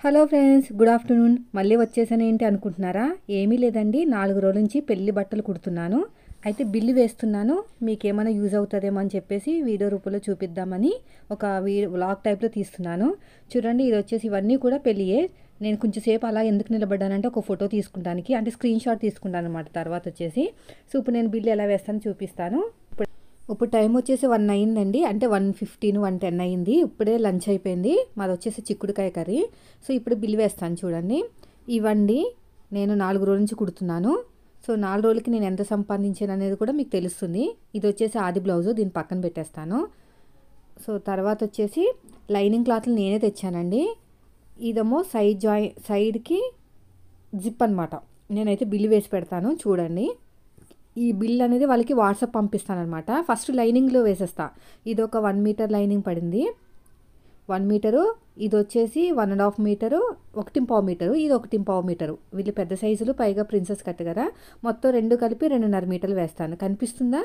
hello friends good afternoon మళ్ళీ వచ్చేసాను ఏంటి అనుకుంటున్నారా ఏమీ లేదండి నాలుగు రోజుల నుంచి పెళ్లి బట్టలు కుడుతున్నాను అయితే బిల్లు వేస్తున్నాను మీకేమైనా యూజ్ అవుతుందేమో అని చెప్పేసి వీడియో రూపంలో చూపిద్దామని ఒక వీ వ్లాగ్ టైప్లో తీస్తున్నాను చూడండి ఇది వచ్చేసి ఇవన్నీ కూడా పెళ్ళియే నేను కొంచెంసేపు అలా ఎందుకు నిలబడ్డానంటే ఒక ఫోటో తీసుకుంటానికి అంటే స్క్రీన్ షాట్ తీసుకుంటాను అనమాట తర్వాత వచ్చేసి సో ఇప్పుడు నేను బిల్లు ఎలా వేస్తానో చూపిస్తాను ఇప్పుడు టైం వచ్చేసి వన్ అయిందండి అంటే వన్ ఫిఫ్టీన్ వన్ టెన్ అయింది ఇప్పుడే లంచ్ అయిపోయింది మాది వచ్చేసి చిక్కుడుకాయ కర్రీ సో ఇప్పుడు బిల్ వేస్తాను చూడండి ఇవ్వండి నేను నాలుగు రోజుల నుంచి కుడుతున్నాను సో నాలుగు రోజులకి నేను ఎంత సంపాదించాను అనేది కూడా మీకు తెలుస్తుంది ఇది వచ్చేసి ఆది బ్లౌజు దీన్ని పక్కన పెట్టేస్తాను సో తర్వాత వచ్చేసి లైనింగ్ క్లాత్లు నేనే తెచ్చానండి ఇదేమో సైడ్ జాయి సైడ్కి జిప్ అనమాట నేనైతే బిల్లు వేసి పెడతాను చూడండి ఈ బిల్ అనేది వాళ్ళకి వాట్సాప్ పంపిస్తాను అనమాట ఫస్ట్ లైనింగ్లో వేసేస్తా ఇది ఒక వన్ మీటర్ లైనింగ్ పడింది వన్ మీటరు ఇది వచ్చేసి వన్ అండ్ హాఫ్ మీటరు ఒకటి పావు మీటరు ఇది ఒకటి పావు మీటరు వీళ్ళు పెద్ద సైజులు పైగా ప్రిన్సెస్ కట్ కదా మొత్తం రెండు కలిపి రెండున్నర మీటర్లు వేస్తాను కనిపిస్తుందా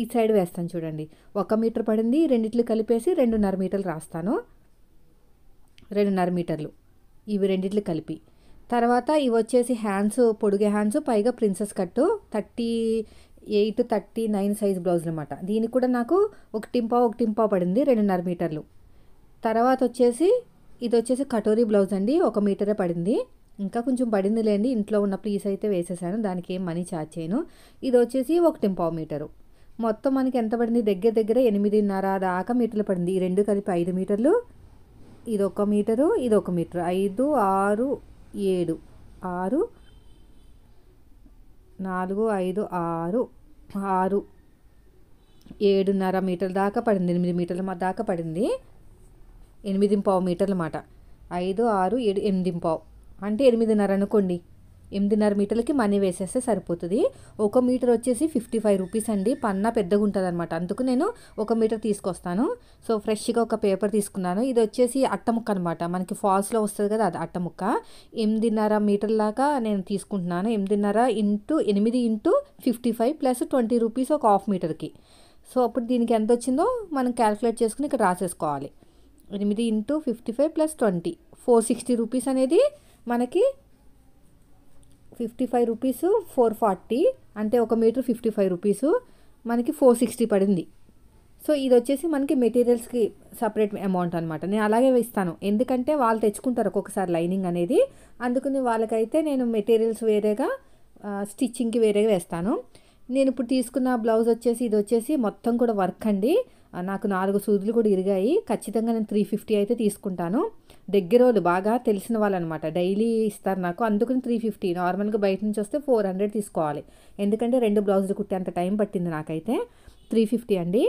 ఈ సైడ్ వేస్తాను చూడండి ఒక మీటర్ పడింది రెండిట్లు కలిపేసి రెండున్నర మీటర్లు రాస్తాను రెండున్నర మీటర్లు ఇవి రెండిట్లు కలిపి తర్వాత ఇవి వచ్చేసి హ్యాండ్స్ పొడుగే హ్యాండ్స్ పైగా princess cut thirty eight thirty nine size blouse అనమాట దీనికి కూడా నాకు ఒక టింపా ఒక టింపా పడింది రెండున్నర మీటర్లు తర్వాత వచ్చేసి ఇది వచ్చేసి కటోరీ బ్లౌజ్ అండి ఒక మీటరే పడింది ఇంకా కొంచెం పడింది లేండి ఇంట్లో ఉన్న ప్లీస్ అయితే వేసేసాను దానికి ఏం మనీ ఛార్జ్ చేయను ఇది వచ్చేసి ఒక టింపా మీటరు మొత్తం మనకి ఎంత పడింది దగ్గర దగ్గర ఎనిమిదిన్నర దాకా మీటర్లు పడింది ఈ రెండు కలిపి ఐదు మీటర్లు ఇది ఒక మీటరు ఇది ఒక మీటరు ఐదు ఆరు ఏడు ఆరు నాలుగు ఐదు ఆరు ఆరు ఏడున్నర మీటర్ల దాకా పడింది ఎనిమిది మీటర్ల దాకా పడింది ఎనిమిది పావు మీటర్ల మాట ఐదు ఆరు ఏడు ఎనిమిది పావు అంటే ఎనిమిదిన్నర అనుకోండి ఎనిమిదిన్నర మీటర్లకి మనీ వేసేస్తే సరిపోతుంది ఒక మీటర్ వచ్చేసి ఫిఫ్టీ ఫైవ్ రూపీస్ అండి పన్న పెద్దగా ఉంటుంది అనమాట అందుకు నేను ఒక మీటర్ తీసుకొస్తాను సో ఫ్రెష్గా ఒక పేపర్ తీసుకున్నాను ఇది వచ్చేసి అట్టముక్క అనమాట మనకి ఫాల్స్లో వస్తుంది కదా అది అట్టముక్క ఎనిమిదిన్నర మీటర్ లాగా నేను తీసుకుంటున్నాను ఎనిమిదిన్నర ఇంటూ ఎనిమిది into fifty five plus twenty rupees ఒక హాఫ్ మీటర్కి సో అప్పుడు దీనికి ఎంత వచ్చిందో మనం క్యాల్కులేట్ చేసుకుని ఇక్కడ రాసేసుకోవాలి ఎనిమిది into fifty five plus twenty four sixty rupees అనేది మనకి fifty five rupees four forty అంటే ఒక మీటర్ ఫిఫ్టీ ఫైవ్ రూపీస్ మనకి ఫోర్ సిక్స్టీ పడింది సో ఇది వచ్చేసి మనకి మెటీరియల్స్కి సపరేట్ అమౌంట్ అనమాట నేను అలాగే ఇస్తాను ఎందుకంటే వాళ్ళు తెచ్చుకుంటారు ఒక్కొక్కసారి లైనింగ్ అనేది అందుకని వాళ్ళకైతే నేను మెటీరియల్స్ వేరేగా స్టిచ్చింగ్కి వేరేగా వేస్తాను నేను ఇప్పుడు తీసుకున్న బ్లౌజ్ వచ్చేసి ఇది వచ్చేసి మొత్తం కూడా వర్క్ అండి నాకు నాలుగు సూదులు కూడా ఇరిగాయి ఖచ్చితంగా నేను త్రీ ఫిఫ్టీ అయితే తీసుకుంటాను దగ్గర వాళ్ళు బాగా తెలిసిన వాళ్ళు అనమాట డైలీ ఇస్తారు నాకు అందుకని త్రీ ఫిఫ్టీ నార్మల్గా బయట నుంచి వస్తే ఫోర్ హండ్రెడ్ తీసుకోవాలి ఎందుకంటే రెండు బ్లౌజులు కుట్టేంత టైం పట్టింది నాకైతే త్రీ ఫిఫ్టీ అండి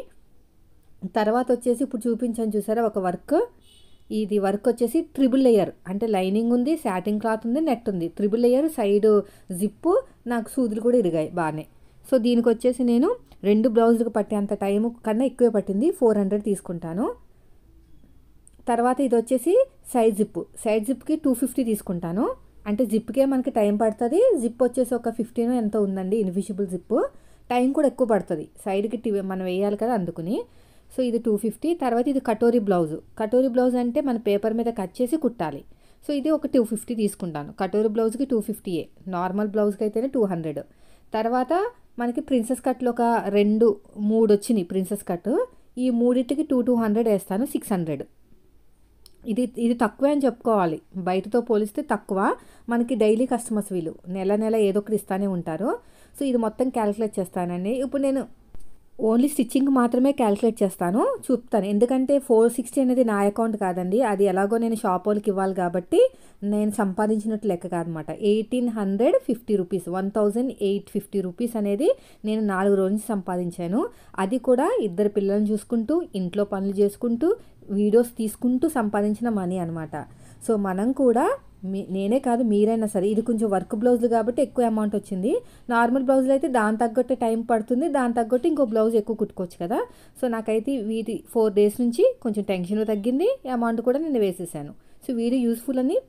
తర్వాత వచ్చేసి ఇప్పుడు చూపించాను చూసారా ఒక వర్క్ ఇది వర్క్ వచ్చేసి ట్రిబుల్ లేయర్ అంటే లైనింగ్ ఉంది శాటింగ్ క్లాత్ ఉంది నెట్ ఉంది ట్రిబుల్ లేయర్ సైడ్ జిప్పు నాకు సూదులు కూడా ఇరిగాయి బాగానే సో దీనికి వచ్చేసి నేను రెండు బ్లౌజులకు పట్టేంత టైం కన్నా ఎక్కువే పట్టింది ఫోర్ హండ్రెడ్ తీసుకుంటాను తర్వాత ఇది వచ్చేసి సైడ్ జిప్ సైడ్ జిప్కి టూ ఫిఫ్టీ తీసుకుంటాను అంటే జిప్కే మనకి టైం పడుతుంది జిప్ వచ్చేసి ఒక ఫిఫ్టీన్ ఎంత ఉందండి ఇన్విజిబుల్ జిప్ టైం కూడా ఎక్కువ పడుతుంది సైడ్కి మనం వేయాలి కదా అందుకుని సో ఇది టూ ఫిఫ్టీ తర్వాత ఇది కటోరీ బ్లౌజ్ కటోరీ బ్లౌజ్ అంటే మన పేపర్ మీద కట్ చేసి కుట్టాలి సో ఇది ఒక టూ ఫిఫ్టీ తీసుకుంటాను కటోరీ బ్లౌజ్కి టూ ఫిఫ్టీయే నార్మల్ బ్లౌజ్కి అయితేనే టూ హండ్రెడ్ తర్వాత మనకి ప్రిన్సెస్ కట్లు ఒక రెండు మూడు వచ్చినాయి ప్రిన్సెస్ కట్ ఈ మూడింటికి టూ టూ హండ్రెడ్ వేస్తాను సిక్స్ హండ్రెడ్ ఇది ఇది తక్కువే అని చెప్పుకోవాలి బయటతో పోలిస్తే తక్కువ మనకి డైలీ కస్టమర్స్ వీళ్ళు నెల నెల ఏదో ఒకటి ఇస్తానే ఉంటారు సో ఇది మొత్తం క్యాలిక్యులేట్ చేస్తానండి ఇప్పుడు నేను ఓన్లీ స్టిచ్చింగ్ మాత్రమే క్యాలిక్యులేట్ చేస్తాను చూపుతాను ఎందుకంటే ఫోర్ సిక్స్టీ అనేది నా అకౌంట్ కాదండి అది ఎలాగో నేను షాప్ వాళ్ళకి ఇవ్వాలి కాబట్టి నేను సంపాదించినట్టు లెక్క కాదనమాట eighteen hundred fifty rupees one thousand eight fifty rupees అనేది నేను నాలుగు రోజు నుంచి సంపాదించాను అది కూడా ఇద్దరు పిల్లల్ని చూసుకుంటూ ఇంట్లో పనులు చేసుకుంటూ వీడియోస్ తీసుకుంటూ సంపాదించిన మనీ అనమాట సో మనం కూడా మీ నేనే కాదు మీరైనా సరే ఇది కొంచెం వర్క్ బ్లౌజులు కాబట్టి ఎక్కువ అమౌంట్ వచ్చింది నార్మల్ బ్లౌజులు అయితే దాని తగ్గట్టే టైం పడుతుంది దాని తగ్గట్టు ఇంకో బ్లౌజ్ ఎక్కువ కుట్టుకోవచ్చు కదా సో నాకైతే వీటి ఫోర్ డేస్ నుంచి కొంచెం టెన్షన్ తగ్గింది అమౌంట్ కూడా నేను వేసేసాను సో వీడియో యూస్ఫుల్ అని